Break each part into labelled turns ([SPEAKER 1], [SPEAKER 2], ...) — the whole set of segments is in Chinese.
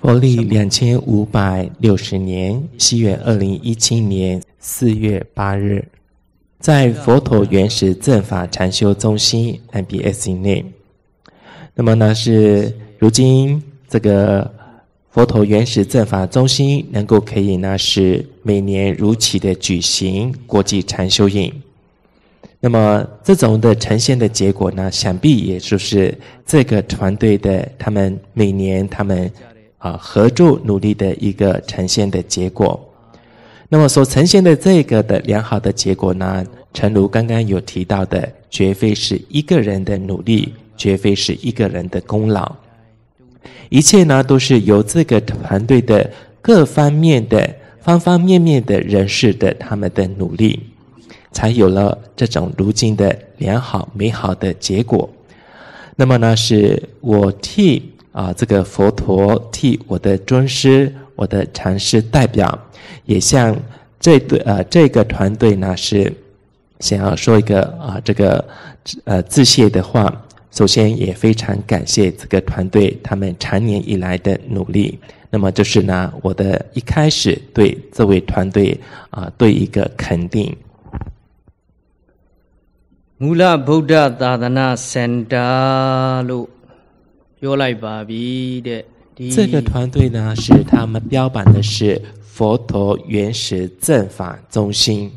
[SPEAKER 1] 佛历两千五百六十年西元二零一七年四月八日，在佛陀原始正法禅修中心 MBSY 内。那么呢，是如今这个佛陀原始正法中心能够可以呢是每年如期的举行国际禅修营。那么，这种的呈现的结果呢，想必也就是这个团队的他们每年他们，啊，合作努力的一个呈现的结果。那么所呈现的这个的良好的结果呢，诚如刚刚有提到的，绝非是一个人的努力，绝非是一个人的功劳，一切呢都是由这个团队的各方面的方方面面的人士的他们的努力。才有了这种如今的良好、美好的结果。那么呢，是我替啊这个佛陀替我的尊师、我的禅师代表，也向这对啊这个团队呢是想要说一个啊这个呃致谢的话。首先也非常感谢这个团队他们长年以来的努力。那么就是呢，我的一开始对这位团队啊对一个肯定。这个团队呢，是他们标榜的是佛陀原始正法中心，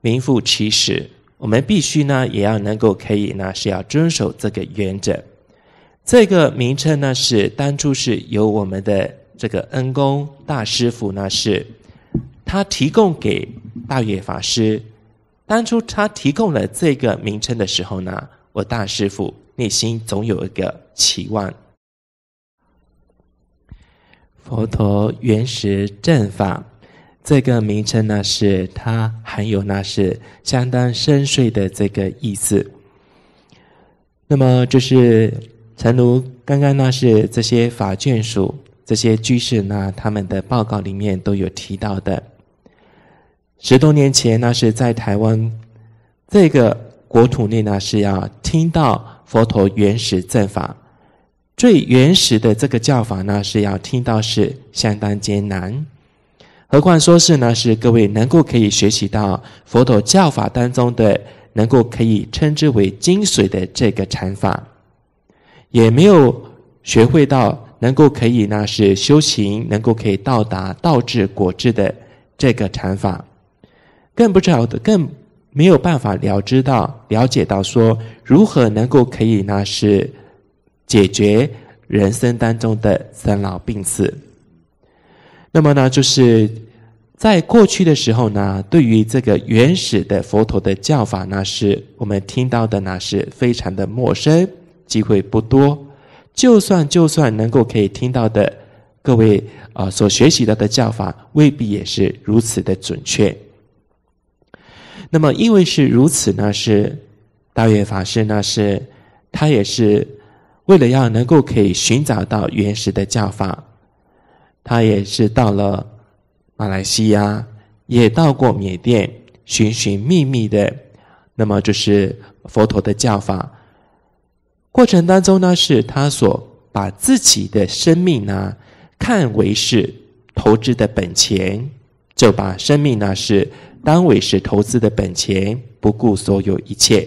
[SPEAKER 1] 名副其实。我们必须呢，也要能够可以呢，是要遵守这个原则。这个名称呢，是当初是由我们的这个恩公大师傅呢，是他提供给大月法师。当初他提供了这个名称的时候呢，我大师傅内心总有一个期望。佛陀原始正法这个名称呢，是它含有那是相当深邃的这个意思。那么就是诚如刚刚那是这些法眷属、这些居士呢，他们的报告里面都有提到的。十多年前，那是在台湾这个国土内，呢，是要听到佛陀原始正法，最原始的这个教法呢，是要听到是相当艰难。何况说是呢，是各位能够可以学习到佛陀教法当中的，能够可以称之为精髓的这个禅法，也没有学会到能够可以呢是修行，能够可以到达道智果智的这个禅法。更不知道，更没有办法了，知道了解到说如何能够可以呢？是解决人生当中的生老病死。那么呢，就是在过去的时候呢，对于这个原始的佛陀的叫法，那是我们听到的，那是非常的陌生，机会不多。就算就算能够可以听到的各位啊，所学习到的叫法，未必也是如此的准确。那么，因为是如此呢，是大愿法师呢，是他也是为了要能够可以寻找到原始的教法，他也是到了马来西亚，也到过缅甸，寻寻觅觅的，那么就是佛陀的教法。过程当中呢，是他所把自己的生命呢，看为是投资的本钱。就把生命呢是当为是投资的本钱，不顾所有一切。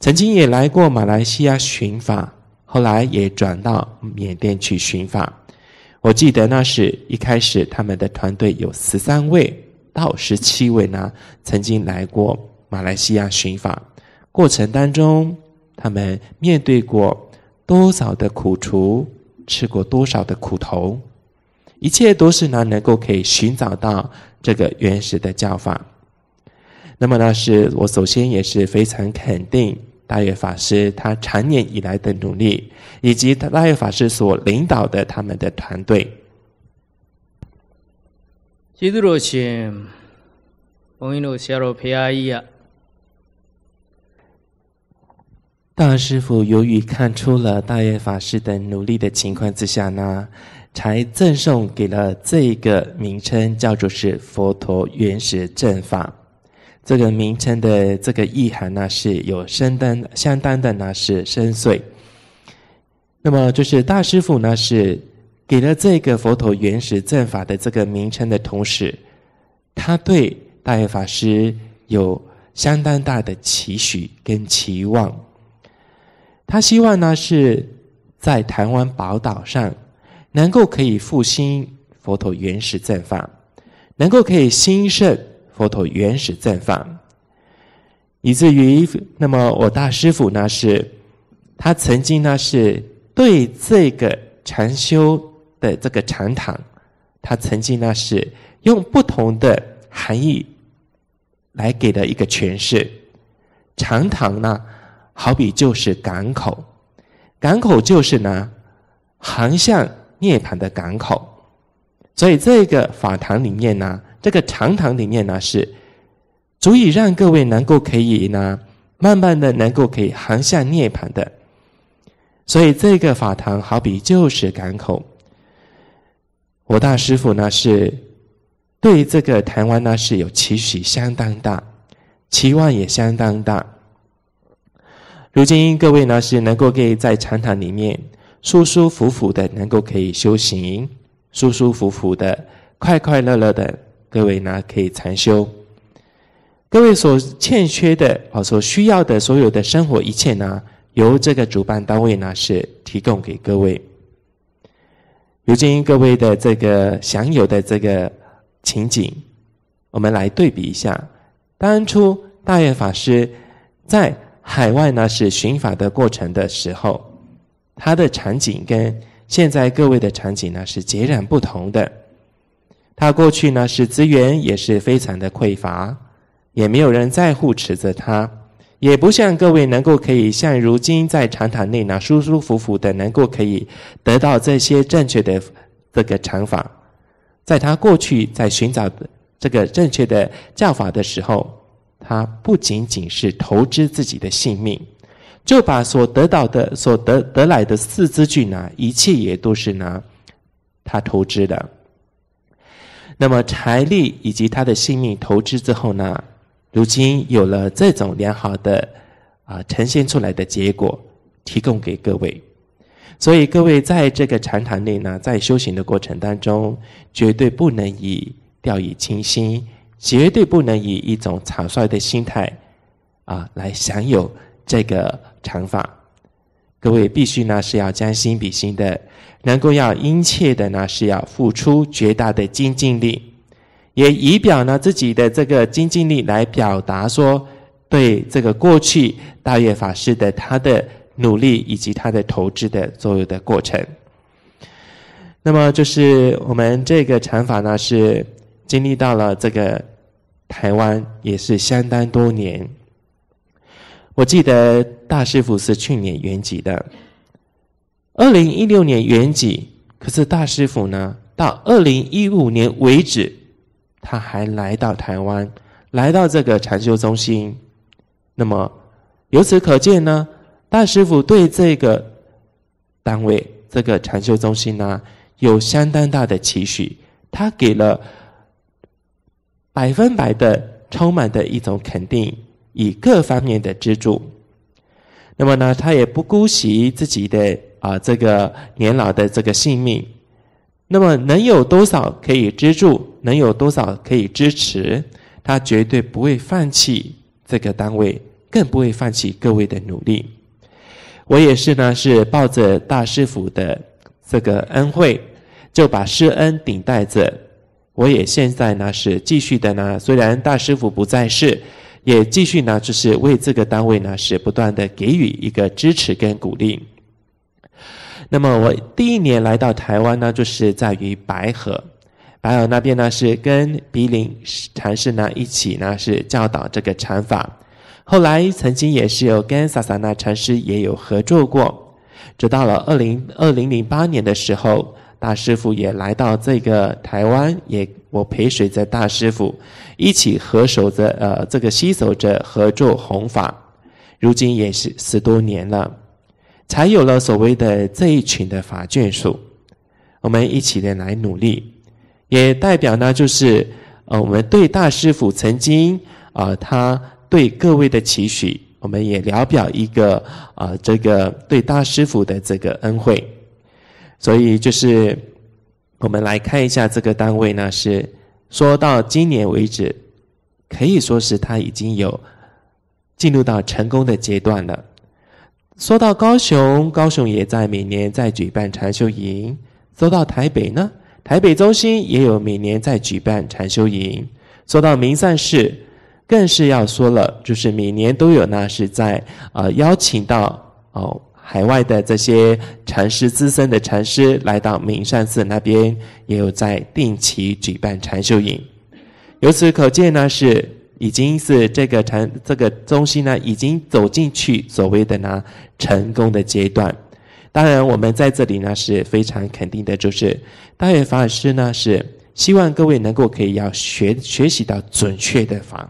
[SPEAKER 1] 曾经也来过马来西亚寻访，后来也转到缅甸去寻访。我记得那是一开始他们的团队有十三位到十七位呢，曾经来过马来西亚寻访。过程当中，他们面对过多少的苦楚，吃过多少的苦头。一切都是呢，能够可以寻找到这个原始的教法。那么呢，是我首先也是非常肯定大月法师他长年以来的努力，以及大月法师所领导的他们的团队。基多罗钦，波尼努小罗贝阿姨呀。大师傅由于看出了大月法师的努力的情况之下呢。才赠送给了这个名称，叫做是佛陀原始正法。这个名称的这个意涵呢，是有深当相当的呢是深邃。那么就是大师父呢，是给了这个佛陀原始正法的这个名称的同时，他对大业法师有相当大的期许跟期望。他希望呢，是在台湾宝岛上。能够可以复兴佛陀原始正法，能够可以兴盛佛陀原始正法，以至于那么我大师父呢是，他曾经呢是对这个禅修的这个禅堂，他曾经那是用不同的含义来给的一个诠释，长堂呢好比就是港口，港口就是呢航向。涅槃的港口，所以这个法堂里面呢，这个长堂里面呢，是足以让各位能够可以呢，慢慢的能够可以航向涅槃的。所以这个法堂好比就是港口。我大师父呢是对于这个台湾呢是有期许相当大，期望也相当大。如今各位呢是能够可以在长堂里面。舒舒服服的，能够可以修行；舒舒服服的，快快乐乐的，各位呢可以禅修。各位所欠缺的啊，所需要的所有的生活一切呢，由这个主办单位呢是提供给各位。如今各位的这个享有的这个情景，我们来对比一下，当初大愿法师在海外呢是寻法的过程的时候。它的场景跟现在各位的场景呢是截然不同的。它过去呢是资源也是非常的匮乏，也没有人在乎指责它，也不像各位能够可以像如今在禅堂内呢舒舒服服的能够可以得到这些正确的这个禅法。在他过去在寻找这个正确的教法的时候，他不仅仅是投资自己的性命。就把所得到的所得得来的四支具呢，一切也都是拿他投资的。那么财力以及他的性命投资之后呢，如今有了这种良好的啊呈现出来的结果，提供给各位。所以各位在这个禅堂内呢，在修行的过程当中，绝对不能以掉以轻心，绝对不能以一种草率的心态啊来享有这个。禅法，各位必须呢是要将心比心的，能够要殷切的呢是要付出绝大的精进力，也以表呢自己的这个精进力来表达说对这个过去大业法师的他的努力以及他的投资的作用的过程。那么就是我们这个禅法呢是经历到了这个台湾也是相当多年。我记得大师傅是去年元几的，二零一六年元几，可是大师傅呢，到二零一五年为止，他还来到台湾，来到这个禅修中心。那么，由此可见呢，大师傅对这个单位、这个禅修中心呢，有相当大的期许。他给了百分百的、充满的一种肯定。以各方面的资助，那么呢，他也不姑息自己的啊这个年老的这个性命。那么能有多少可以资助，能有多少可以支持，他绝对不会放弃这个单位，更不会放弃各位的努力。我也是呢，是抱着大师傅的这个恩惠，就把师恩顶戴着。我也现在呢是继续的呢，虽然大师傅不在世。也继续呢，就是为这个单位呢是不断的给予一个支持跟鼓励。那么我第一年来到台湾呢，就是在于白河，白河那边呢是跟比林禅师呢一起呢是教导这个禅法。后来曾经也是有跟萨萨那禅师也有合作过。直到了二零二零零八年的时候，大师傅也来到这个台湾，也我陪随着大师傅。一起合守着，呃，这个携手着合作弘法，如今也是十多年了，才有了所谓的这一群的法眷属。我们一起的来努力，也代表呢，就是呃，我们对大师傅曾经啊，他对各位的期许，我们也聊表一个啊，这个对大师傅的这个恩惠。所以，就是我们来看一下这个单位呢是。说到今年为止，可以说是他已经有进入到成功的阶段了。说到高雄，高雄也在每年在举办禅修营；说到台北呢，台北中心也有每年在举办禅修营；说到明善寺，更是要说了，就是每年都有那是在啊邀请到哦。海外的这些禅师、资深的禅师来到明善寺那边，也有在定期举办禅修营。由此可见呢，是已经是这个禅这个中心呢，已经走进去所谓的呢成功的阶段。当然，我们在这里呢是非常肯定的，就是大愿法师呢是希望各位能够可以要学学习到准确的法，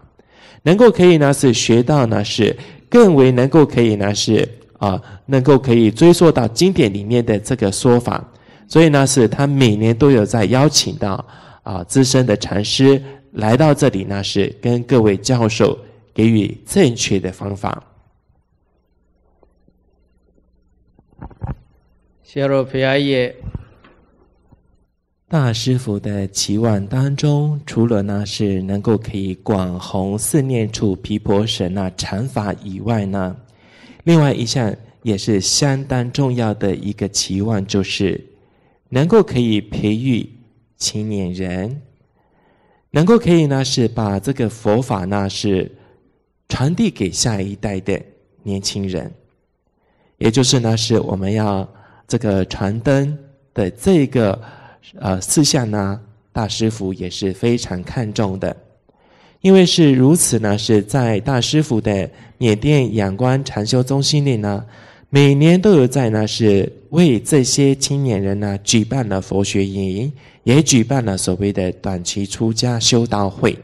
[SPEAKER 1] 能够可以呢是学到呢是更为能够可以呢是。啊，能够可以追溯到经典里面的这个说法，所以呢，是他每年都有在邀请到啊资深的禅师来到这里呢，是跟各位教授给予正确的方法。夏罗皮阿耶，大师傅的期望当中，除了那是能够可以广弘四念处、毗婆舍那禅法以外呢。另外一项也是相当重要的一个期望，就是能够可以培育青年人，能够可以呢是把这个佛法呢是传递给下一代的年轻人，也就是呢是我们要这个传灯的这个呃事项呢，大师傅也是非常看重的。因为是如此呢，是在大师傅的缅甸仰光禅修中心里呢，每年都有在呢是为这些青年人呢举办了佛学营，也举办了所谓的短期出家修道会。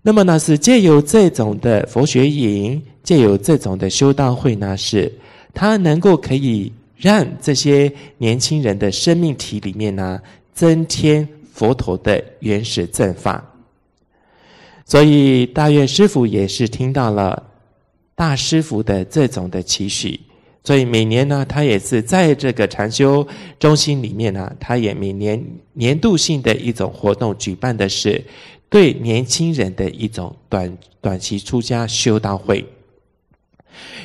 [SPEAKER 1] 那么呢，是借由这种的佛学营，借由这种的修道会呢，是它能够可以让这些年轻人的生命体里面呢增添佛陀的原始正法。所以大愿师傅也是听到了大师傅的这种的期许，所以每年呢，他也是在这个禅修中心里面呢，他也每年年度性的一种活动，举办的是对年轻人的一种短短期出家修道会。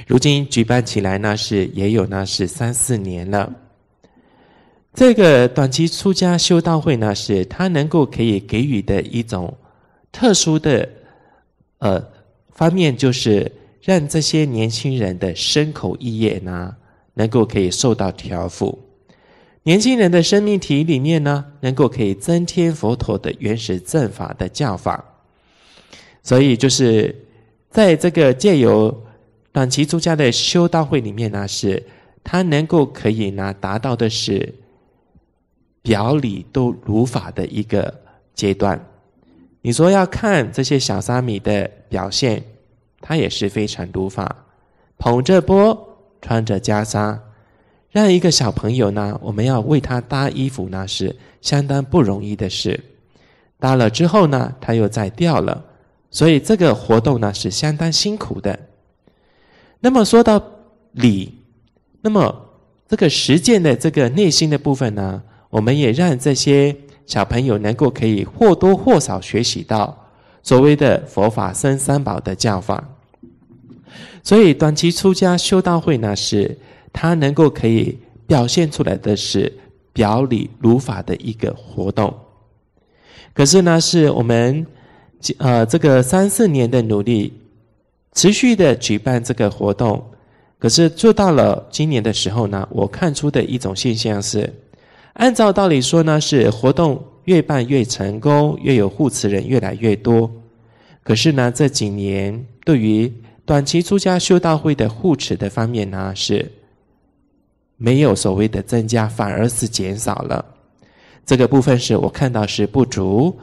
[SPEAKER 1] 如今举办起来呢，是也有呢是三四年了。这个短期出家修道会呢，是他能够可以给予的一种。特殊的，呃，方面就是让这些年轻人的牲口意业呢，能够可以受到调伏；年轻人的生命体里面呢，能够可以增添佛陀的原始正法的教法。所以就是在这个借由短期出家的修道会里面呢，是他能够可以呢达到的是表里都如法的一个阶段。你说要看这些小沙弥的表现，他也是非常多法，捧着钵，穿着袈裟，让一个小朋友呢，我们要为他搭衣服那是相当不容易的事。搭了之后呢，他又再掉了，所以这个活动呢是相当辛苦的。那么说到理，那么这个实践的这个内心的部分呢，我们也让这些。小朋友能够可以或多或少学习到所谓的佛法僧三宝的教法，所以短期出家修道会呢是他能够可以表现出来的是表里如法的一个活动。可是呢，是我们呃这个三四年的努力持续的举办这个活动，可是做到了今年的时候呢，我看出的一种现象是。按照道理说呢，是活动越办越成功，越有护持人越来越多。可是呢，这几年对于短期出家修道会的护持的方面呢，是没有所谓的增加，反而是减少了。这个部分是我看到是不足，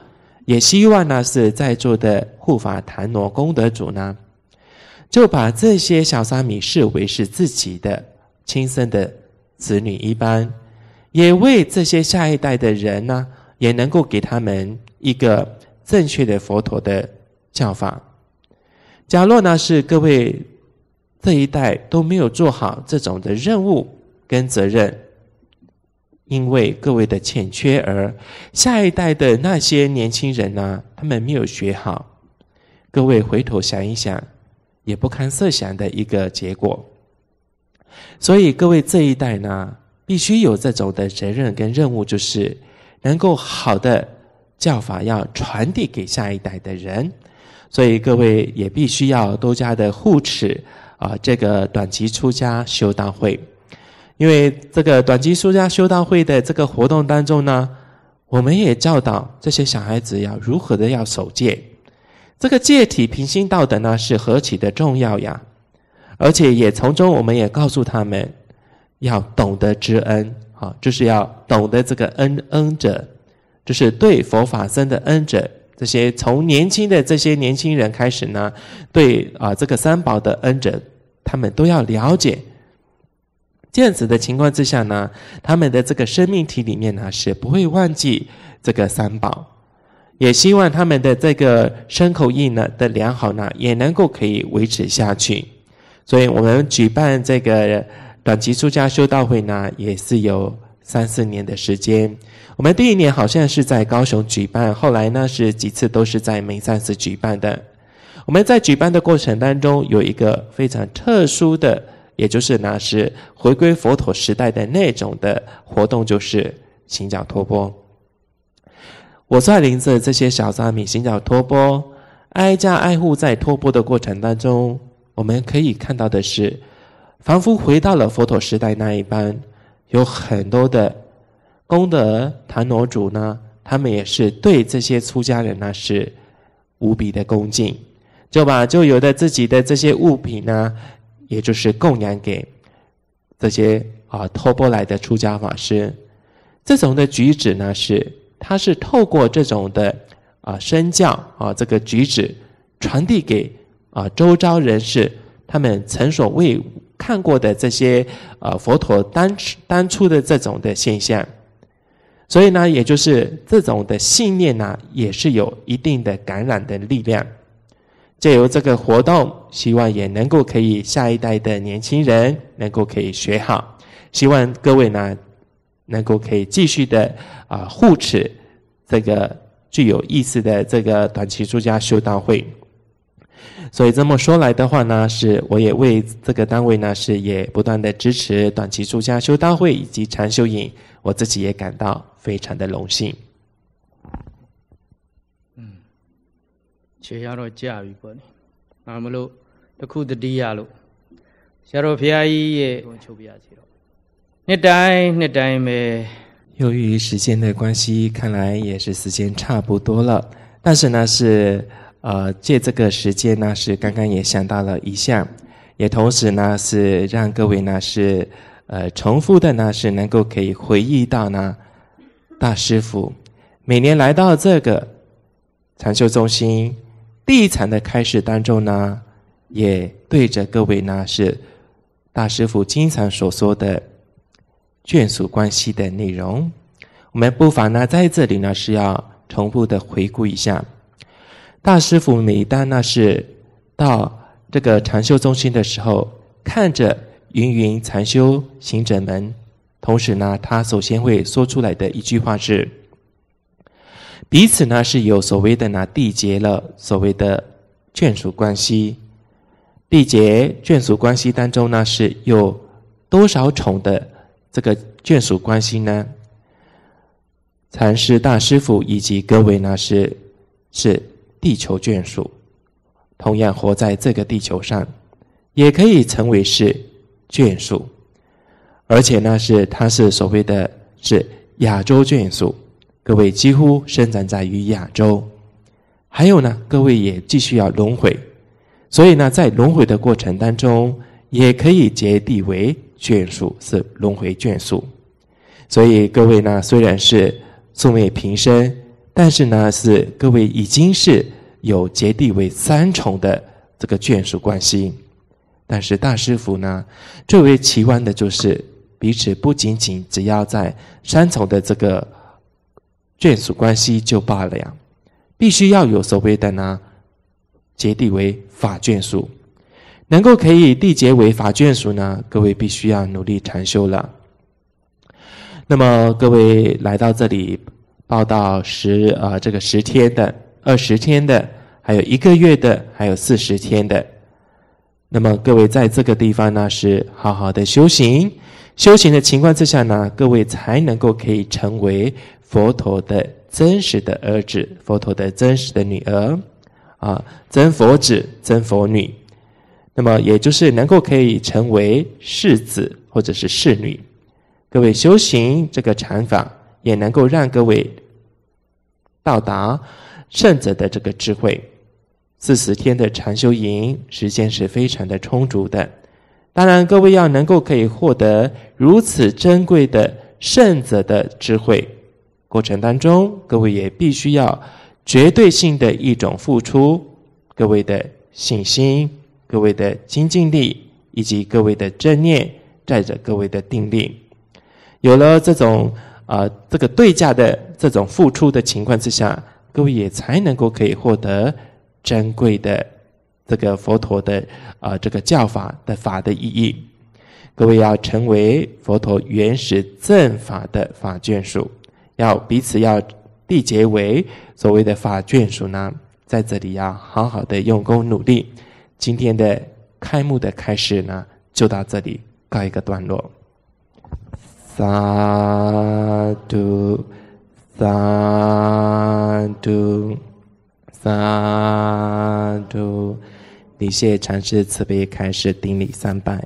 [SPEAKER 1] 也希望呢是在座的护法檀罗功德主呢，就把这些小沙弥视为是自己的亲生的子女一般。也为这些下一代的人呢，也能够给他们一个正确的佛陀的教法。假若呢是各位这一代都没有做好这种的任务跟责任，因为各位的欠缺而下一代的那些年轻人呢，他们没有学好，各位回头想一想，也不堪设想的一个结果。所以各位这一代呢。必须有这种的责任跟任务，就是能够好的教法要传递给下一代的人，所以各位也必须要多加的护持啊这个短期出家修道会，因为这个短期出家修道会的这个活动当中呢，我们也教导这些小孩子要如何的要守戒，这个戒体平心道德呢是何其的重要呀，而且也从中我们也告诉他们。要懂得知恩，啊，就是要懂得这个恩恩者，就是对佛法僧的恩者。这些从年轻的这些年轻人开始呢，对啊，这个三宝的恩者，他们都要了解。这样子的情况之下呢，他们的这个生命体里面呢是不会忘记这个三宝，也希望他们的这个身口意呢的良好呢，也能够可以维持下去。所以我们举办这个。短期出家修道会呢，也是有三四年的时间。我们第一年好像是在高雄举办，后来呢是几次都是在梅山寺举办的。我们在举办的过程当中，有一个非常特殊的，也就是那是回归佛陀时代的那种的活动，就是寻找托钵。我率领着这些小沙弥寻找托钵，挨家挨户在托钵的过程当中，我们可以看到的是。仿佛回到了佛陀时代那一般，有很多的功德檀罗主呢，他们也是对这些出家人呢是无比的恭敬，就把就有的自己的这些物品呢，也就是供养给这些啊托钵来的出家法师。这种的举止呢，是他是透过这种的啊身教啊这个举止传递给啊周遭人士，他们曾所未。看过的这些，呃，佛陀当当初的这种的现象，所以呢，也就是这种的信念呢，也是有一定的感染的力量。借由这个活动，希望也能够可以下一代的年轻人能够可以学好，希望各位呢能够可以继续的啊护持这个最有意思的这个短期出家修道会。所以这么说来的话呢，是我也为这个单位呢是也不断的支持短期出家修道会以及长修营，我自己也感到非常的荣幸。嗯，学校都教育过你，那么喽都哭的低呀喽，下皮阿姨也。那代那代没。由于时间的关系，看来也是时间差不多了，但是呢是。呃，借这个时间呢，是刚刚也想到了一项，也同时呢是让各位呢是，呃，重复的呢是能够可以回忆到呢，大师傅每年来到这个禅修中心第一场的开始当中呢，也对着各位呢是大师傅经常所说的眷属关系的内容，我们不妨呢在这里呢是要重复的回顾一下。大师傅每当那是到这个禅修中心的时候，看着云云禅修行者们，同时呢，他首先会说出来的一句话是：彼此呢是有所谓的呢缔结了所谓的眷属关系，缔结眷属关系当中呢是有多少重的这个眷属关系呢？禅师大师傅以及各位那是是。地球眷属，同样活在这个地球上，也可以成为是眷属，而且呢是它是所谓的，是亚洲眷属。各位几乎生长在于亚洲，还有呢，各位也继续要轮回，所以呢，在轮回的过程当中，也可以结地为眷属，是轮回眷属。所以各位呢，虽然是素昧平生。但是呢，是各位已经是有结缔为三重的这个眷属关系。但是大师傅呢，最为期望的就是彼此不仅仅只要在三重的这个眷属关系就罢了呀，必须要有所谓的呢结缔为法眷属，能够可以缔结为法眷属呢，各位必须要努力禅修了。那么各位来到这里。报到十啊，这个十天的、二十天的，还有一个月的，还有四十天的。那么各位在这个地方呢，是好好的修行。修行的情况之下呢，各位才能够可以成为佛陀的真实的儿子，佛陀的真实的女儿，啊，真佛子、真佛女。那么也就是能够可以成为世子或者是侍女。各位修行这个禅法。也能够让各位到达圣者的这个智慧。四十天的长修营时间是非常的充足的。当然，各位要能够可以获得如此珍贵的圣者的智慧，过程当中，各位也必须要绝对性的一种付出，各位的信心、各位的精进力以及各位的正念，带着各位的定力，有了这种。啊，这个对价的这种付出的情况之下，各位也才能够可以获得珍贵的这个佛陀的啊这个教法的法的意义。各位要成为佛陀原始正法的法眷属，要彼此要缔结为所谓的法眷属呢，在这里要好好的用功努力。今天的开幕的开始呢，就到这里告一个段落。三度，三度，三度，礼谢禅师慈悲，开始顶礼三拜。